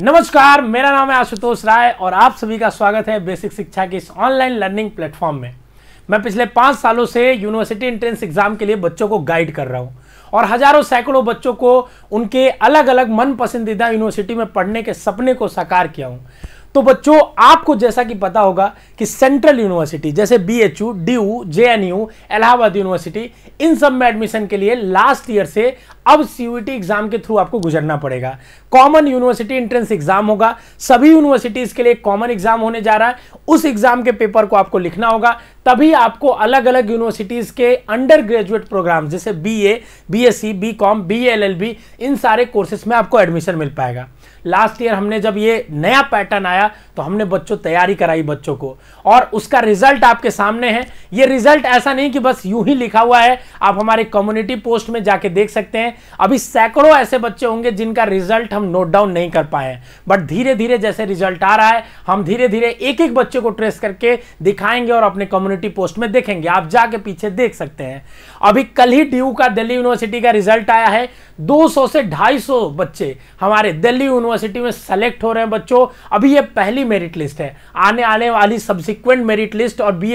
नमस्कार मेरा नाम है आशुतोष राय और आप सभी का स्वागत है बेसिक शिक्षा के इस ऑनलाइन लर्निंग प्लेटफॉर्म में मैं पिछले पाँच सालों से यूनिवर्सिटी एंट्रेंस एग्जाम के लिए बच्चों को गाइड कर रहा हूं और हजारों सैकड़ों बच्चों को उनके अलग अलग मन पसंदीदा यूनिवर्सिटी में पढ़ने के सपने को साकार किया हूँ तो बच्चों आपको जैसा कि पता होगा कि सेंट्रल यूनिवर्सिटी जैसे B H U D U J N U Allahabad university इन सब में एडमिशन के लिए लास्ट ईयर से अब सीयूटी एग्जाम e के थ्रू आपको गुजरना पड़ेगा कॉमन यूनिवर्सिटी एंट्रेंस एग्जाम होगा सभी यूनिवर्सिटीज के लिए कॉमन एग्जाम होने जा रहा है उस एग्जाम के पेपर को आपको लिखना होगा तभी आपको अलग अलग यूनिवर्सिटीज के अंडर ग्रेजुएट प्रोग्राम जैसे B A B S C B com B L L B इन सारे कोर्सेस में आपको एडमिशन मिल पाएगा लास्ट ईयर हमने जब ये नया पैटर्न आया तो हमने बच्चों तैयारी कराई बच्चों को और उसका रिजल्ट आपके सामने है ये रिजल्ट ऐसा नहीं कि बस यूं ही लिखा हुआ है आप हमारे कम्युनिटी पोस्ट में जाके देख सकते हैं अभी सैकड़ों ऐसे बच्चे होंगे जिनका रिजल्ट हम नोट डाउन नहीं कर पाए बट धीरे धीरे जैसे रिजल्ट आ रहा है हम धीरे धीरे एक एक बच्चे को ट्रेस करके दिखाएंगे और अपने कम्युनिटी पोस्ट में देखेंगे आप जाके पीछे देख सकते हैं अभी कल ही ड्यू का दिल्ली यूनिवर्सिटी का रिजल्ट आया है दो से ढाई बच्चे हमारे दिल्ली यूनिवर्सिटी यूनिवर्सिटी में सेलेक्ट हो रहे हैं बच्चों अभी ये पहली मेरिट लिस्ट है आने आने वाली सब्सिक्वेंट मेरिट लिस्ट और बी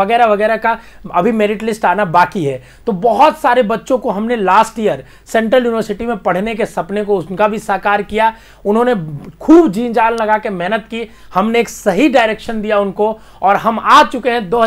वगैरह वगैरह का अभी मेरिट लिस्ट आना बाकी है तो बहुत सारे बच्चों को हमने लास्ट ईयर सेंट्रल यूनिवर्सिटी में पढ़ने के सपने को उनका भी साकार किया उन्होंने खूब जी जाल लगा के मेहनत की हमने एक सही डायरेक्शन दिया उनको और हम आ चुके हैं दो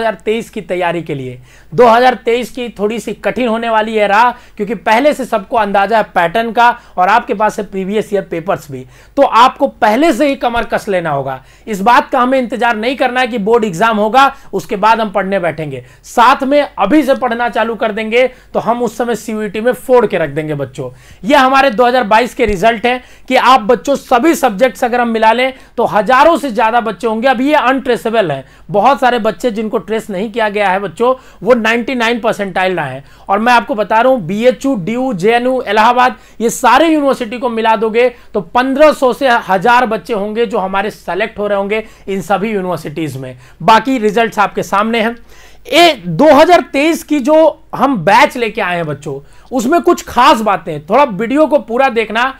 की तैयारी के लिए 2023 की थोड़ी सी कठिन होने वाली है राह क्योंकि पहले से सबको अंदाजा है पैटर्न का और आपके पास है प्रीवियस ईयर पेपर्स भी तो आपको पहले से ही कमर कस लेना होगा इस बात का हमें इंतजार नहीं करना है कि बोर्ड एग्जाम होगा उसके बाद हम पढ़ने बैठेंगे साथ में अभी से पढ़ना चालू कर देंगे तो हम उस समय सीयूटी में फोड़ के रख देंगे बच्चों ये हमारे 2022 के रिजल्ट हैं कि आप बच्चों सभी सब्जेक्ट्स अगर हम मिला लें तो हजारों से ज्यादा बच्चे होंगे अभी ये अनट्रेसेबल है बहुत सारे बच्चे जिनको ट्रेस नहीं किया गया है बच्चों वो लगभग 99 परसेंटाइल रहा है और मैं आपको बता रहा हूं B H U D U J N U Allahabad ये सारे यूनिवर्सिटी को मिला दोगे तो 1500 से हजार बच्चे होंगे जो हमारे सेलेक्ट हो रहे होंगे इन सभी यूनिवर्सिटीज में बाकी रिजल्ट आपके सामने हैं ए 2023 की जो हम बैच लेके आए हैं बच्चों उसमें कुछ खास बातें थोड़ा वीडियो को पूरा देखना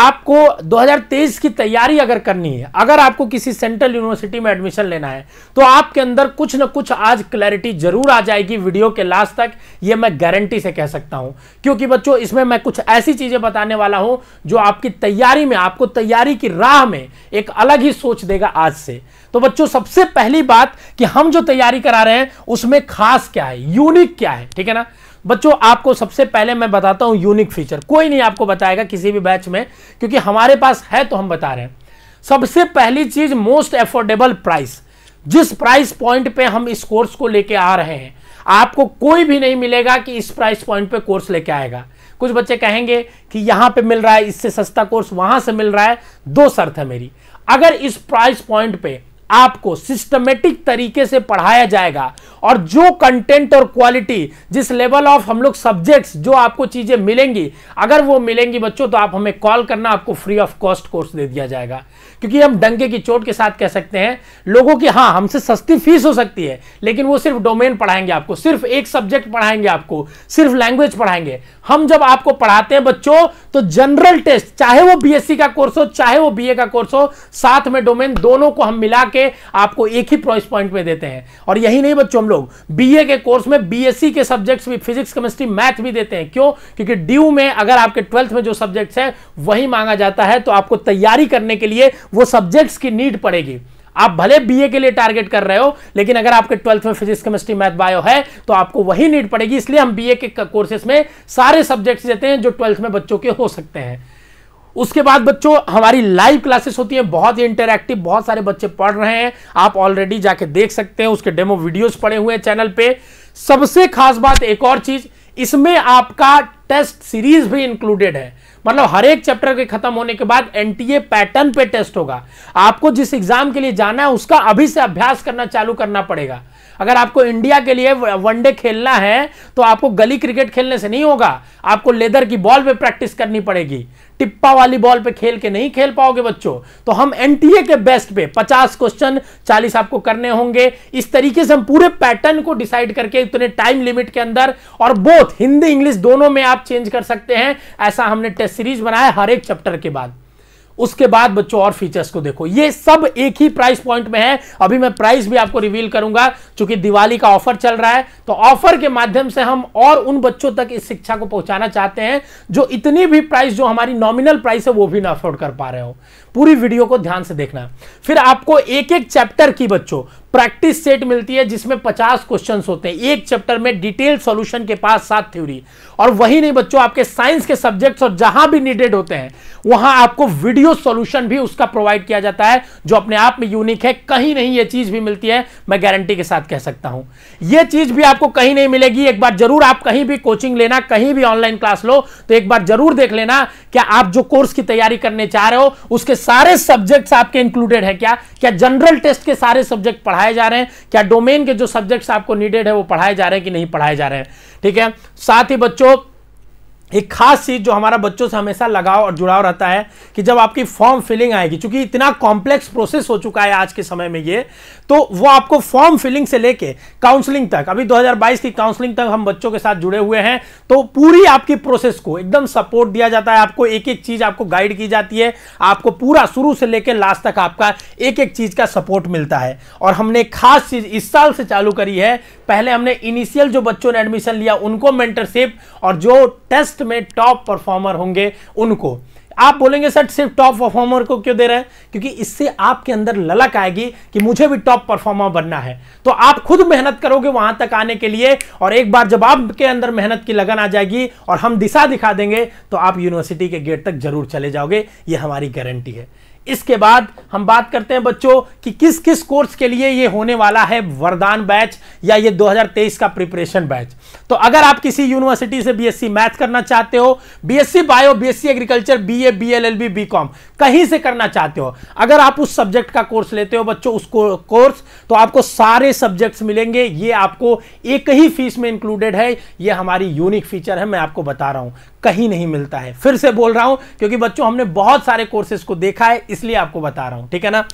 आपको 2023 की तैयारी अगर करनी है अगर आपको किसी सेंट्रल यूनिवर्सिटी में एडमिशन लेना है तो आपके अंदर कुछ ना कुछ आज क्लैरिटी जरूर आ जाएगी वीडियो के लास्ट तक ये मैं गारंटी से कह सकता हूं क्योंकि बच्चों इसमें मैं कुछ ऐसी चीजें बताने वाला हूं जो आपकी तैयारी में आपको तैयारी की राह में एक अलग ही सोच देगा आज से तो बच्चों सबसे पहली बात कि हम जो तैयारी करा रहे हैं उसमें खास क्या है यूनिक क्या है ठीक है ना बच्चों आपको सबसे पहले मैं बताता हूं यूनिक फीचर कोई नहीं आपको बताएगा किसी भी बैच में क्योंकि हमारे पास है तो हम बता रहे हैं सबसे पहली चीज मोस्ट एफोर्डेबल प्राइस जिस प्राइस पॉइंट पे हम इस कोर्स को लेके आ रहे हैं आपको कोई भी नहीं मिलेगा कि इस प्राइस पॉइंट पे कोर्स लेके आएगा कुछ बच्चे कहेंगे कि यहां पे मिल रहा है इससे सस्ता कोर्स वहां से मिल रहा है दो शर्त है मेरी अगर इस प्राइस पॉइंट पे आपको सिस्टमेटिक तरीके से पढ़ाया जाएगा और जो कंटेंट और क्वालिटी जिस लेवल ऑफ हम लोग सब्जेक्ट्स जो आपको चीज़ें मिलेंगी अगर वो मिलेंगी बच्चों तो आप हमें कॉल करना आपको फ्री ऑफ कॉस्ट कोर्स दे दिया जाएगा क्योंकि हम डंके की चोट के साथ कह सकते हैं लोगों की हाँ हमसे सस्ती फीस हो सकती है लेकिन वो सिर्फ डोमेन पढ़ाएंगे आपको सिर्फ एक सब्जेक्ट पढ़ाएंगे आपको सिर्फ लैंग्वेज पढ़ाएंगे हम जब आपको पढ़ाते हैं बच्चों तो जनरल टेस्ट चाहे वो बीएससी का कोर्स हो चाहे वो बीए का कोर्स हो साथ में डोमेन दोनों को हम मिला के आपको एक ही प्राइस पॉइंट में देते हैं और यही नहीं बच्चों हम लोग बीए के कोर्स में बीएससी e के सब्जेक्ट्स भी फिजिक्स केमिस्ट्री मैथ भी देते हैं क्यों क्योंकि ड्यू में अगर आपके ट्वेल्थ में जो सब्जेक्ट्स है वही मांगा जाता है तो आपको तैयारी करने के लिए वो सब्जेक्ट्स की नीड पड़ेगी आप भले बीए के लिए टारगेट कर रहे हो लेकिन अगर आपके ट्वेल्थ में फिजिक्स केमिस्ट्री मैथ बायो है तो आपको वही नीड पड़ेगी इसलिए हम बीए के कोर्सेज में सारे सब्जेक्ट्स देते हैं जो ट्वेल्थ में बच्चों के हो सकते हैं उसके बाद बच्चों हमारी लाइव क्लासेस होती हैं बहुत ही इंटरैक्टिव बहुत सारे बच्चे पढ़ रहे हैं आप ऑलरेडी जाके देख सकते हैं उसके डेमो वीडियोस पड़े हुए हैं चैनल पे सबसे खास बात एक और चीज इसमें आपका टेस्ट सीरीज भी इंक्लूडेड है मतलब हर एक चैप्टर के खत्म होने के बाद एनटीए पैटर्न पे टेस्ट होगा आपको जिस एग्जाम के लिए जाना है उसका अभी से अभ्यास करना चालू करना पड़ेगा अगर आपको इंडिया के लिए वनडे खेलना है तो आपको गली क्रिकेट खेलने से नहीं होगा आपको लेदर की बॉल पे प्रैक्टिस करनी पड़ेगी टिप्पा वाली बॉल पे खेल के नहीं खेल पाओगे बच्चों तो हम एनटीए के बेस्ट पे 50 क्वेश्चन 40 आपको करने होंगे इस तरीके से हम पूरे पैटर्न को डिसाइड करके इतने टाइम लिमिट के अंदर और बोथ हिंदी इंग्लिश दोनों में आप चेंज कर सकते हैं ऐसा हमने टेस्ट सीरीज बनाया हर एक चैप्टर के बाद उसके बाद बच्चों और फीचर्स को देखो ये सब एक ही प्राइस पॉइंट में है अभी मैं प्राइस भी आपको रिवील करूंगा क्योंकि दिवाली का ऑफर चल रहा है तो ऑफर के माध्यम से हम और उन बच्चों तक इस शिक्षा को पहुंचाना चाहते हैं जो इतनी भी प्राइस जो हमारी नॉमिनल प्राइस है वो भी ना अफोर्ड कर पा रहे हो पूरी वीडियो को ध्यान से देखना फिर आपको एक एक चैप्टर की बच्चों प्रैक्टिस सेट मिलती है जिसमें 50 क्वेश्चंस होते हैं एक चैप्टर में डिटेल सॉल्यूशन के पास सात थ्योरी और वही नहीं बच्चों आपके साइंस के सब्जेक्ट्स और जहां भी नीडेड होते हैं वहां आपको वीडियो सॉल्यूशन भी उसका प्रोवाइड किया जाता है जो अपने आप में यूनिक है कहीं नहीं ये चीज भी मिलती है मैं गारंटी के साथ कह सकता हूं यह चीज भी आपको कहीं नहीं मिलेगी एक बार जरूर आप कहीं भी कोचिंग लेना कहीं भी ऑनलाइन क्लास लो तो एक बार जरूर देख लेना क्या आप जो कोर्स की तैयारी करने चाह रहे हो उसके सारे सब्जेक्ट्स आपके इंक्लूडेड है क्या क्या जनरल टेस्ट के सारे सब्जेक्ट पढ़ा पढ़ाए जा रहे हैं क्या डोमेन के जो सब्जेक्ट्स आपको नीडेड है वो पढ़ाए जा रहे हैं कि नहीं पढ़ाए जा रहे हैं ठीक है साथ ही बच्चों एक खास चीज जो हमारा बच्चों से हमेशा लगाव और जुड़ाव रहता है कि जब आपकी फॉर्म फिलिंग आएगी क्योंकि इतना कॉम्प्लेक्स प्रोसेस हो चुका है आज के समय में ये तो वो आपको फॉर्म फिलिंग से लेके काउंसलिंग तक अभी 2022 की काउंसलिंग तक हम बच्चों के साथ जुड़े हुए हैं तो पूरी आपकी प्रोसेस को एकदम सपोर्ट दिया जाता है आपको एक एक चीज आपको गाइड की जाती है आपको पूरा शुरू से लेकर लास्ट तक आपका एक एक चीज का सपोर्ट मिलता है और हमने खास चीज इस साल से चालू करी है पहले हमने इनिशियल जो बच्चों ने एडमिशन लिया उनको मेंटरशिप और जो टेस्ट लिस्ट में टॉप परफॉर्मर होंगे उनको आप बोलेंगे सर सिर्फ टॉप परफॉर्मर को क्यों दे रहे हैं क्योंकि इससे आपके अंदर ललक आएगी कि मुझे भी टॉप परफॉर्मर बनना है तो आप खुद मेहनत करोगे वहां तक आने के लिए और एक बार जब आपके अंदर मेहनत की लगन आ जाएगी और हम दिशा दिखा देंगे तो आप यूनिवर्सिटी के गेट तक जरूर चले जाओगे यह हमारी गारंटी है इसके बाद हम बात करते हैं बच्चों कि किस किस कोर्स के लिए ये होने वाला है वरदान बैच या ये 2023 का प्रिपरेशन बैच तो अगर आप किसी यूनिवर्सिटी से बीएससी मैथ करना चाहते हो BSc bio BSc agriculture BA BLLB BCom कहीं से करना चाहते हो अगर आप उस सब्जेक्ट का कोर्स लेते हो बच्चों उस कोर्स तो आपको सारे सब्जेक्ट्स मिलेंगे ये आपको एक ही फीस में इंक्लूडेड है ये हमारी यूनिक फीचर है मैं आपको बता रहा हूं कहीं नहीं मिलता है फिर से बोल रहा हूं क्योंकि बच्चों हमने बहुत सारे कोर्सेज को देखा है इसलिए आपको बता रहा हूं ठीक है ना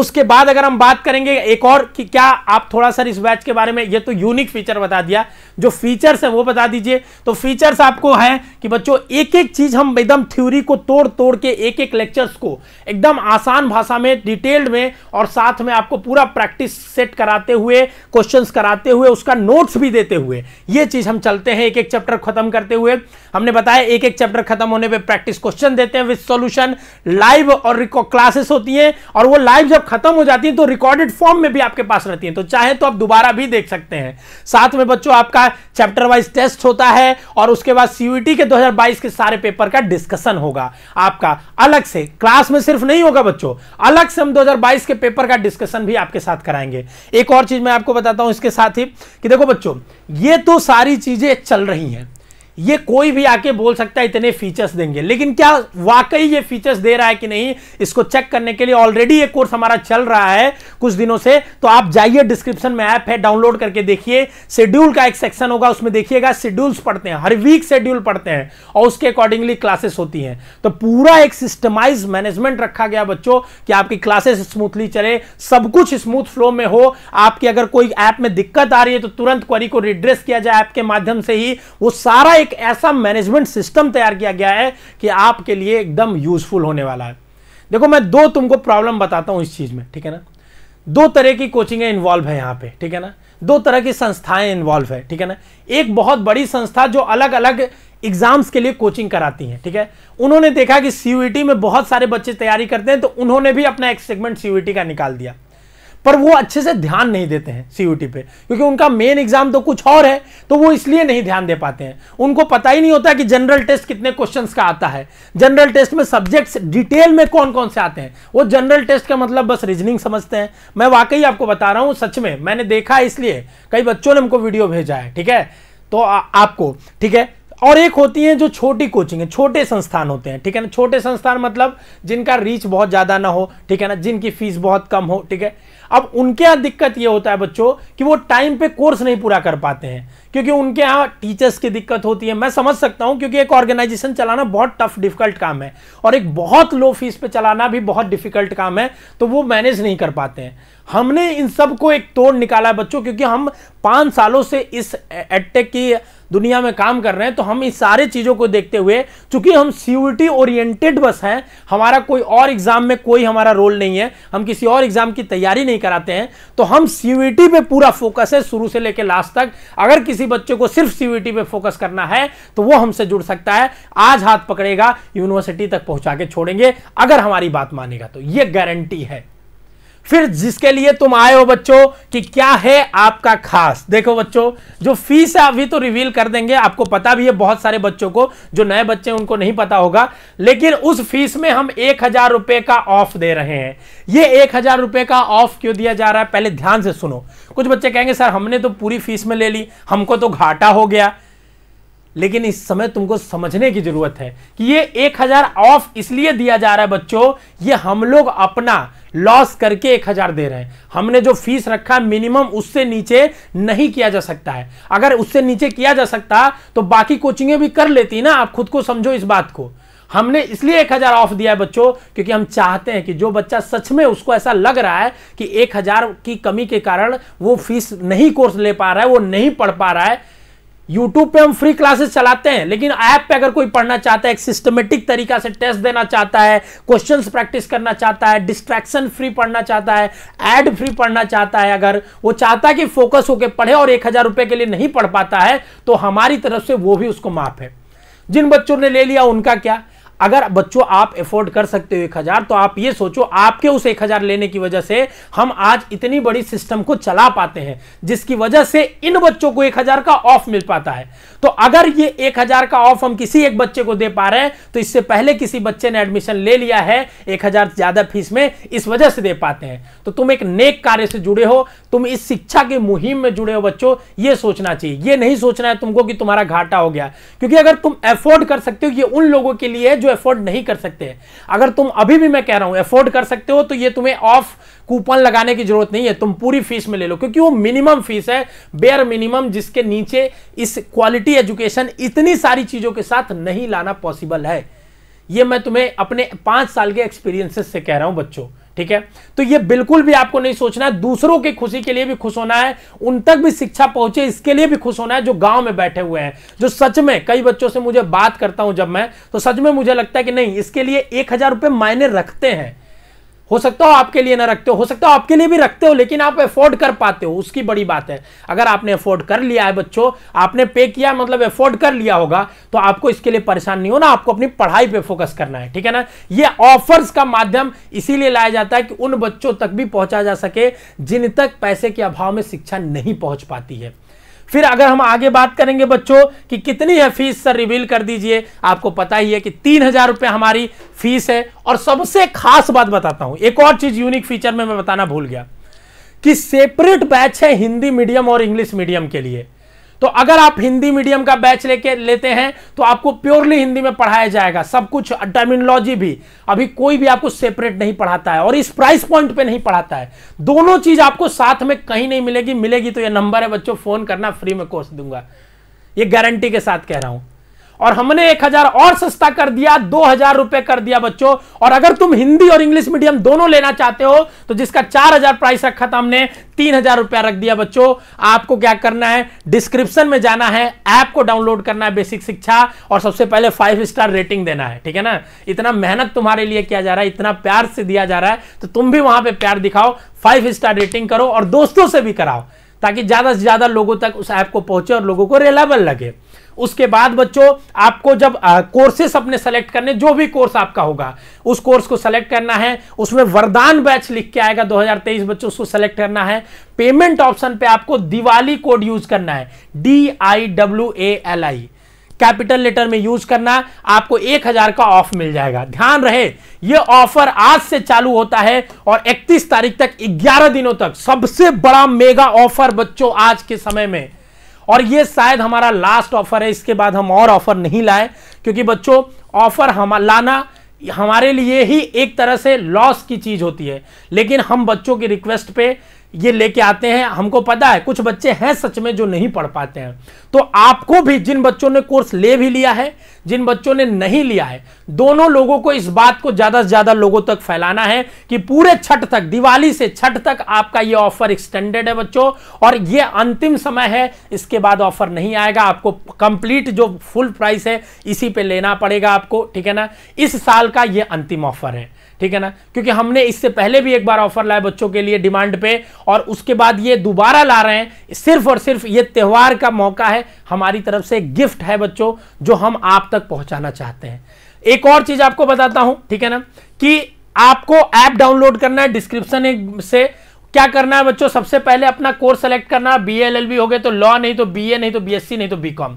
उसके बाद अगर हम बात करेंगे एक और कि क्या आप थोड़ा सा इस बैच के बारे में ये तो यूनिक फीचर बता दिया जो फीचर्स है वो बता दीजिए तो फीचर्स आपको है कि बच्चों एक एक चीज हम एकदम थ्योरी को तोड़ तोड़ के एक एक लेक्चर्स को एकदम आसान भाषा में डिटेल्ड में और साथ में आपको पूरा प्रैक्टिस सेट कराते हुए क्वेश्चन कराते हुए उसका नोट्स भी देते हुए ये चीज हम चलते हैं एक एक चैप्टर खत्म करते हुए हमने बताया एक एक चैप्टर खत्म होने पर प्रैक्टिस क्वेश्चन देते हैं विद सोल्यूशन लाइव और क्लासेस होती है और वो लाइव जब जब खत्म हो जाती है तो रिकॉर्डेड फॉर्म में भी आपके पास रहती है तो चाहे तो आप दोबारा भी देख सकते हैं साथ में बच्चों आपका चैप्टर वाइज टेस्ट होता है और उसके बाद सीयूटी के 2022 के सारे पेपर का डिस्कशन होगा आपका अलग से क्लास में सिर्फ नहीं होगा बच्चों अलग से हम दो के पेपर का डिस्कशन भी आपके साथ कराएंगे एक और चीज मैं आपको बताता हूं इसके साथ ही कि देखो बच्चों ये तो सारी चीजें चल रही हैं ये कोई भी आके बोल सकता है इतने फीचर्स देंगे लेकिन क्या वाकई ये फीचर्स दे रहा है कि नहीं इसको चेक करने के लिए ऑलरेडी ये कोर्स हमारा चल रहा है कुछ दिनों से तो आप जाइए डिस्क्रिप्शन में ऐप है डाउनलोड करके देखिए शेड्यूल का एक सेक्शन होगा उसमें देखिएगा शेड्यूल्स पढ़ते हैं हर वीक शेड्यूल पढ़ते हैं और उसके अकॉर्डिंगली क्लासेस होती हैं तो पूरा एक सिस्टमाइज मैनेजमेंट रखा गया बच्चों कि आपकी क्लासेस स्मूथली चले सब कुछ स्मूथ फ्लो में हो आपकी अगर कोई ऐप में दिक्कत आ रही है तो तुरंत क्वारी को रिड्रेस किया जाए ऐप के माध्यम से ही वो सारा एक ऐसा मैनेजमेंट सिस्टम तैयार किया गया है कि आपके लिए एकदम यूजफुल होने वाला है देखो मैं दो तुमको प्रॉब्लम बताता हूं इस चीज़ में ठीक है ना दो तरह की कोचिंगें इन्वॉल्व है यहां पे ठीक है ना दो तरह की संस्थाएं इन्वॉल्व है ठीक है ना एक बहुत बड़ी संस्था जो अलग अलग एग्जाम्स के लिए कोचिंग कराती है ठीक है उन्होंने देखा कि सीयूईटी e में बहुत सारे बच्चे तैयारी करते हैं तो उन्होंने भी अपना एक सेगमेंट सीयूईटी e का निकाल दिया पर वो अच्छे से ध्यान नहीं देते हैं सीयूटी पे क्योंकि उनका मेन एग्जाम तो कुछ और है तो वो इसलिए नहीं ध्यान दे पाते हैं उनको पता ही नहीं होता कि जनरल टेस्ट कितने क्वेश्चंस का आता है जनरल टेस्ट में सब्जेक्ट्स डिटेल में कौन कौन से आते हैं वो जनरल टेस्ट का मतलब बस रीजनिंग समझते हैं मैं वाकई आपको बता रहा हूं सच में मैंने देखा है इसलिए कई बच्चों ने हमको वीडियो भेजा है ठीक है तो आ, आपको ठीक है और एक होती है जो छोटी कोचिंग है छोटे संस्थान होते हैं ठीक है ना छोटे संस्थान मतलब जिनका रीच बहुत ज़्यादा ना हो ठीक है ना जिनकी फीस बहुत कम हो ठीक है अब उनके यहाँ दिक्कत ये होता है बच्चों कि वो टाइम पे कोर्स नहीं पूरा कर पाते हैं क्योंकि उनके यहाँ टीचर्स की दिक्कत होती है मैं समझ सकता हूँ क्योंकि एक ऑर्गेनाइजेशन चलाना बहुत टफ डिफिकल्ट काम है और एक बहुत लो फीस पे चलाना भी बहुत डिफिकल्ट काम है तो वो मैनेज नहीं कर पाते हैं हमने इन सब को एक तोड़ निकाला है बच्चों क्योंकि हम पाँच सालों से इस एडटेक की दुनिया में काम कर रहे हैं तो हम इस सारी चीज़ों को देखते हुए चूंकि हम सीयूटी ओरिएंटेड बस हैं हमारा कोई और एग्ज़ाम में कोई हमारा रोल नहीं है हम किसी और एग्ज़ाम की तैयारी नहीं कराते हैं तो हम सीयूटी पे पूरा फोकस है शुरू से लेकर लास्ट तक अगर किसी बच्चे को सिर्फ सीयूटी पे फोकस करना है तो वो हमसे जुड़ सकता है आज हाथ पकड़ेगा यूनिवर्सिटी तक पहुंचा के छोड़ेंगे अगर हमारी बात मानेगा तो यह गारंटी है फिर जिसके लिए तुम आए हो बच्चों कि क्या है आपका खास देखो बच्चों जो फीस है अभी तो रिवील कर देंगे आपको पता भी है बहुत सारे बच्चों को जो नए बच्चे उनको नहीं पता होगा लेकिन उस फीस में हम एक हजार रुपए का ऑफ दे रहे हैं ये एक हजार रुपए का ऑफ क्यों दिया जा रहा है पहले ध्यान से सुनो कुछ बच्चे कहेंगे सर हमने तो पूरी फीस में ले ली हमको तो घाटा हो गया लेकिन इस समय तुमको समझने की जरूरत है कि ये एक हजार ऑफ इसलिए दिया जा रहा है बच्चों ये हम लोग अपना लॉस करके एक हजार दे रहे हैं हमने जो फीस रखा मिनिमम उससे नीचे नहीं किया जा सकता है अगर उससे नीचे किया जा सकता तो बाकी कोचिंगें भी कर लेती ना आप खुद को समझो इस बात को हमने इसलिए एक हजार ऑफ दिया है बच्चों क्योंकि हम चाहते हैं कि जो बच्चा सच में उसको ऐसा लग रहा है कि एक हजार की कमी के कारण वो फीस नहीं कोर्स ले पा रहा है वो नहीं पढ़ पा रहा है यूट्यूब पे हम फ्री क्लासेस चलाते हैं लेकिन ऐप पे अगर कोई पढ़ना चाहता है एक सिस्टमेटिक तरीका से टेस्ट देना चाहता है क्वेश्चंस प्रैक्टिस करना चाहता है डिस्ट्रैक्शन फ्री पढ़ना चाहता है एड फ्री पढ़ना चाहता है अगर वो चाहता है कि फोकस होकर पढ़े और एक हजार रुपए के लिए नहीं पढ़ पाता है तो हमारी तरफ से वो भी उसको माफ है जिन बच्चों ने ले लिया उनका क्या अगर बच्चों आप एफोर्ड कर सकते हो एक हजार तो आप ये सोचो आपके उस एक हजार लेने की वजह से हम आज इतनी बड़ी सिस्टम को चला पाते हैं जिसकी वजह से इन बच्चों को एक हजार का ऑफ मिल पाता है तो अगर ये एक हजार का ऑफ हम किसी एक बच्चे को दे पा रहे हैं तो इससे पहले किसी बच्चे ने एडमिशन ले लिया है एक हजार ज्यादा फीस में इस वजह से दे पाते हैं तो तुम एक नेक कार्य से जुड़े हो तुम इस शिक्षा की मुहिम में जुड़े हो बच्चों ये सोचना चाहिए ये नहीं सोचना है तुमको कि तुम्हारा घाटा हो गया क्योंकि अगर तुम एफोर्ड कर सकते हो ये उन लोगों के लिए जो एफोर्ड नहीं कर सकते हैं अगर तुम अभी भी मैं कह रहा हूं एफोर्ड कर सकते हो तो ये तुम्हें ऑफ कूपन लगाने की जरूरत नहीं है तुम पूरी फीस में ले लो क्योंकि वो मिनिमम फीस है बेयर मिनिमम जिसके नीचे इस क्वालिटी एजुकेशन इतनी सारी चीजों के साथ नहीं लाना पॉसिबल है ये मैं तुम्हें अपने पांच साल के एक्सपीरियंसेस से कह रहा हूं बच्चों ठीक है तो ये बिल्कुल भी आपको नहीं सोचना है दूसरों की खुशी के लिए भी खुश होना है उन तक भी शिक्षा पहुंचे इसके लिए भी खुश होना है जो गांव में बैठे हुए हैं जो सच में कई बच्चों से मुझे बात करता हूं जब मैं तो सच में मुझे लगता है कि नहीं इसके लिए एक हजार रुपये मायने रखते हैं हो सकता हो आपके लिए ना रखते हो हो सकता हो आपके लिए भी रखते हो लेकिन आप एफोर्ड कर पाते हो उसकी बड़ी बात है अगर आपने अफोर्ड कर लिया है बच्चों आपने पे किया मतलब अफोर्ड कर लिया होगा तो आपको इसके लिए परेशान नहीं होना आपको अपनी पढ़ाई पे फोकस करना है ठीक है ना ये ऑफर्स का माध्यम इसीलिए लाया जाता है कि उन बच्चों तक भी पहुंचा जा सके जिन तक पैसे के अभाव में शिक्षा नहीं पहुंच पाती है फिर अगर हम आगे बात करेंगे बच्चों कि कितनी है फीस सर रिवील कर दीजिए आपको पता ही है कि तीन हजार रुपये हमारी फीस है और सबसे खास बात बताता हूं एक और चीज यूनिक फीचर में मैं बताना भूल गया कि सेपरेट बैच है हिंदी मीडियम और इंग्लिश मीडियम के लिए तो अगर आप हिंदी मीडियम का बैच लेके लेते हैं तो आपको प्योरली हिंदी में पढ़ाया जाएगा सब कुछ टर्मिनोलॉजी भी अभी कोई भी आपको सेपरेट नहीं पढ़ाता है और इस प्राइस पॉइंट पे नहीं पढ़ाता है दोनों चीज आपको साथ में कहीं नहीं मिलेगी मिलेगी तो यह नंबर है बच्चों फोन करना फ्री में कोर्स दूंगा ये गारंटी के साथ कह रहा हूं और हमने एक हजार और सस्ता कर दिया दो हजार रुपए कर दिया बच्चों और अगर तुम हिंदी और इंग्लिश मीडियम दोनों लेना चाहते हो तो जिसका चार हजार प्राइस रखा था हमने तीन हजार रुपया रख दिया बच्चों आपको क्या करना है डिस्क्रिप्शन में जाना है ऐप को डाउनलोड करना है बेसिक शिक्षा और सबसे पहले फाइव स्टार रेटिंग देना है ठीक है ना इतना मेहनत तुम्हारे लिए किया जा रहा है इतना प्यार से दिया जा रहा है तो तुम भी वहां पर प्यार दिखाओ फाइव स्टार रेटिंग करो और दोस्तों से भी कराओ ताकि ज्यादा से ज्यादा लोगों तक उस ऐप को पहुंचे और लोगों को रिलायबल लगे उसके बाद बच्चों आपको जब कोर्सेस अपने सेलेक्ट करने जो भी कोर्स आपका होगा उस कोर्स को सेलेक्ट करना है उसमें वरदान बैच लिख के आएगा 2023 बच्चों उसको सेलेक्ट करना है पेमेंट ऑप्शन पे आपको दिवाली कोड यूज करना है D I W A L I capital letter में यूज करना आपको एक हजार का ऑफ मिल जाएगा ध्यान रहे ये ऑफर आज से चालू होता है और 31 तारीख तक 11 दिनों तक सबसे बड़ा मेगा ऑफर बच्चों आज के समय में और ये शायद हमारा लास्ट ऑफर है इसके बाद हम और ऑफर नहीं लाए क्योंकि बच्चों ऑफर हम लाना हमारे लिए ही एक तरह से लॉस की चीज होती है लेकिन हम बच्चों की रिक्वेस्ट पे ये लेके आते हैं हमको पता है कुछ बच्चे हैं सच में जो नहीं पढ़ पाते हैं तो आपको भी जिन बच्चों ने कोर्स ले भी लिया है जिन बच्चों ने नहीं लिया है दोनों लोगों को इस बात को ज़्यादा से ज़्यादा लोगों तक फैलाना है कि पूरे छठ तक दिवाली से छठ तक आपका ये ऑफर एक्सटेंडेड है बच्चों और ये अंतिम समय है इसके बाद ऑफर नहीं आएगा आपको कंप्लीट जो फुल प्राइस है इसी पे लेना पड़ेगा आपको ठीक है ना इस साल का ये अंतिम ऑफर है ठीक है ना क्योंकि हमने इससे पहले भी एक बार ऑफर लाए बच्चों के लिए डिमांड पे और उसके बाद ये दोबारा ला रहे हैं सिर्फ और सिर्फ ये त्यौहार का मौका है हमारी तरफ से गिफ्ट है बच्चों जो हम आप तक पहुंचाना चाहते हैं एक और चीज आपको बताता हूं ठीक है ना कि आपको ऐप डाउनलोड करना है डिस्क्रिप्शन से क्या करना है बच्चों सबसे पहले अपना कोर्स सेलेक्ट करना बी एल एल बी हो गए तो लॉ नहीं तो बी ए नहीं तो बी एस सी नहीं तो बी कॉम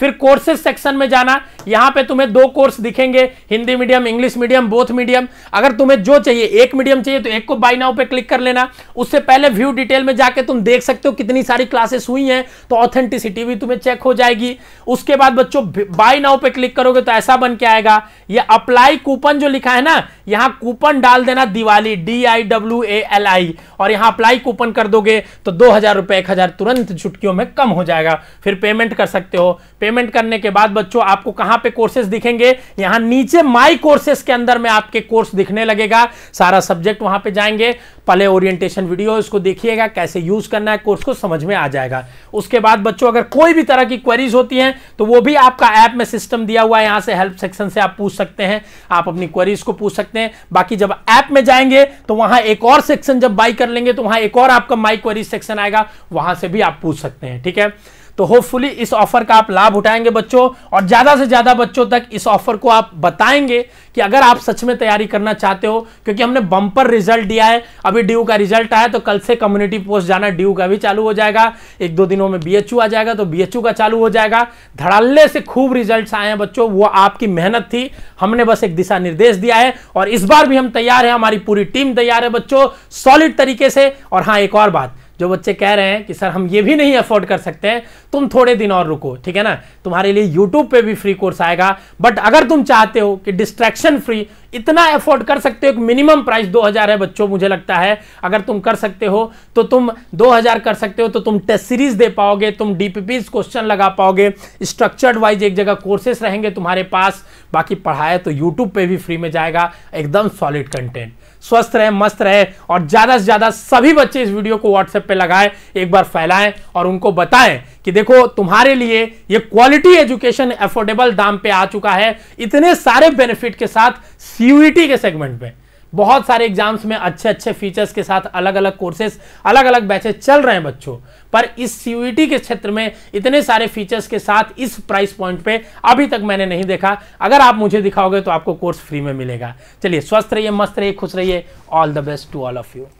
फिर कोर्सेज सेक्शन में जाना यहां पे तुम्हें दो कोर्स दिखेंगे Hindi medium English medium both medium अगर तुम्हें जो चाहिए एक मीडियम चाहिए तो एक को बाई नाउ पे क्लिक कर लेना उससे पहले व्यू डिटेल में जाके तुम देख सकते हो कितनी सारी क्लासेस हुई हैं तो ऑथेंटिसिटी भी तुम्हें चेक हो जाएगी उसके बाद बच्चों बाई नाउ पे क्लिक करोगे तो ऐसा बन के आएगा यह अप्लाई कूपन जो लिखा है ना यहां कूपन डाल देना Diwali D I W A L I और यहां अप्लाई कूपन कर दोगे तो दो हजार रुपये एक हजार तुरंत छुटकियों में कम हो जाएगा फिर पेमेंट कर सकते हो पे पेमेंट करने के बाद बच्चों आपको कहां पे कोर्सेज दिखेंगे यहां नीचे माई कोर्सेज के अंदर में आपके कोर्स दिखने लगेगा सारा सब्जेक्ट वहां पे जाएंगे पहले ओरिएंटेशन वीडियो इसको देखिएगा कैसे यूज करना है कोर्स को समझ में आ जाएगा उसके बाद बच्चों अगर कोई भी तरह की क्वेरीज होती हैं तो वो भी आपका ऐप में सिस्टम दिया हुआ है यहां से हेल्प सेक्शन से आप पूछ सकते हैं आप अपनी क्वेरीज को पूछ सकते हैं बाकी जब ऐप में जाएंगे तो वहां एक और सेक्शन जब बाई कर लेंगे तो वहां एक और आपका माई क्वेरीज सेक्शन आएगा वहां से भी आप पूछ सकते हैं ठीक है तो होपफुली इस ऑफर का आप लाभ उठाएंगे बच्चों और ज़्यादा से ज़्यादा बच्चों तक इस ऑफर को आप बताएंगे कि अगर आप सच में तैयारी करना चाहते हो क्योंकि हमने बम्पर रिजल्ट दिया है अभी ड्यू का रिजल्ट आया तो कल से कम्युनिटी पोस्ट जाना ड्यू का भी चालू हो जाएगा एक दो दिनों में बी आ जाएगा तो बी का चालू हो जाएगा धड़ल्ले से खूब रिजल्ट आए हैं बच्चों वो आपकी मेहनत थी हमने बस एक दिशा निर्देश दिया है और इस बार भी हम तैयार हैं हमारी पूरी टीम तैयार है बच्चों सॉलिड तरीके से और हाँ एक और बात जो बच्चे कह रहे हैं कि सर हम ये भी नहीं अफोर्ड कर सकते हैं तुम थोड़े दिन और रुको ठीक है ना तुम्हारे लिए यूट्यूब पे भी फ्री कोर्स आएगा बट अगर तुम चाहते हो कि डिस्ट्रैक्शन फ्री इतना अफोर्ड कर सकते हो एक मिनिमम प्राइस 2000 है बच्चों मुझे लगता है अगर तुम कर सकते हो तो तुम 2000 कर सकते हो तो तुम टेस्ट सीरीज दे पाओगे तुम डीपीपीज क्वेश्चन लगा पाओगे स्ट्रक्चर्ड वाइज एक जगह कोर्सेस रहेंगे तुम्हारे पास बाकी पढ़ाए तो यूट्यूब पे भी फ्री में जाएगा एकदम सॉलिड कंटेंट स्वस्थ रहे मस्त रहे और ज़्यादा से ज़्यादा सभी बच्चे इस वीडियो को व्हाट्सएप पे लगाएं एक बार फैलाएं और उनको बताएं कि देखो तुम्हारे लिए ये क्वालिटी एजुकेशन अफोर्डेबल दाम पे आ चुका है इतने सारे बेनिफिट के साथ सीयूईटी e के सेगमेंट में बहुत सारे एग्जाम्स में अच्छे अच्छे फीचर्स के साथ अलग अलग कोर्सेस अलग अलग बैचेस चल रहे हैं बच्चों पर इस सी e के क्षेत्र में इतने सारे फीचर्स के साथ इस प्राइस पॉइंट पे अभी तक मैंने नहीं देखा अगर आप मुझे दिखाओगे तो आपको कोर्स फ्री में मिलेगा चलिए स्वस्थ रहिए मस्त रहिए खुश रहिए all the best to all of you